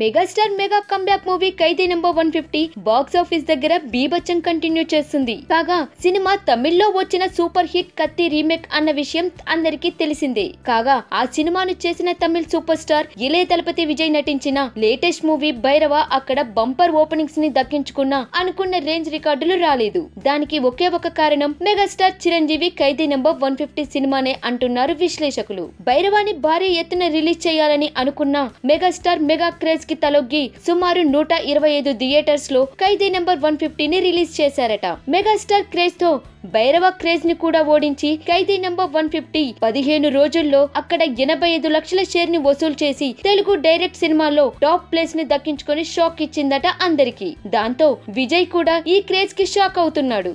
megastar mega comeback movie Khaidi number one fifty box office దగ్గర బీభత్సం continue చేస్తుంది కాగా సినిమా తమిళ్లో వచ్చిన సూపర్ హిట్ కత్తి రీమేక్ అన్న విషయం అందరికీ తెలిసిందే కాగా ఆ సినిమాను చేసిన తమిళ్ సూపర్ స్టార్ ఇలయ తలపతి విజయ్ నటించిన లేటెస్ట్ మూవీ భైరవ అక్కడ బంపర్ ఓపెనింగ్స్ ని దక్కించుకున్న అనుకున్న రేంజ్ రికార్డులు రాలేదు దానికి ఒకే ఒక కారణం megastar Chiranjeevi Khaidi number one fifty సినిమానే అంటున్నారు విశ్లేషకులు భైరవాని భారీ ఎత్తున రిలీజ్ చేయాలని అనుకున్న మెగాస్టార్ మెగా క్రేజ్ థియేటర్స్ కి తలొగ్గి సుమారు నూట ఇరవై ఐదు థియేటర్స్ లో ఖైదీ నెంబర్ వన్ ఫిఫ్టీని రిలీజ్ చేశారట మెగాస్టార్ క్రేజ్ తో భైరవ క్రేజ్ ని కూడా ఓడించి ఖైదీ నెంబర్ వన్ ఫిఫ్టీ పదిహేను రోజుల్లో అక్కడ ఎనభై ఐదు లక్షల షేర్ ని వసూలు చేసి తెలుగు డైరెక్ట్ సినిమాలో టాప్ ప్లేస్ ని దక్కించుకొని షాక్ ఇచ్చిందట అందరికి దాంతో విజయ్ కూడా ఈ క్రేజ్ కి షాక్ అవుతున్నాడు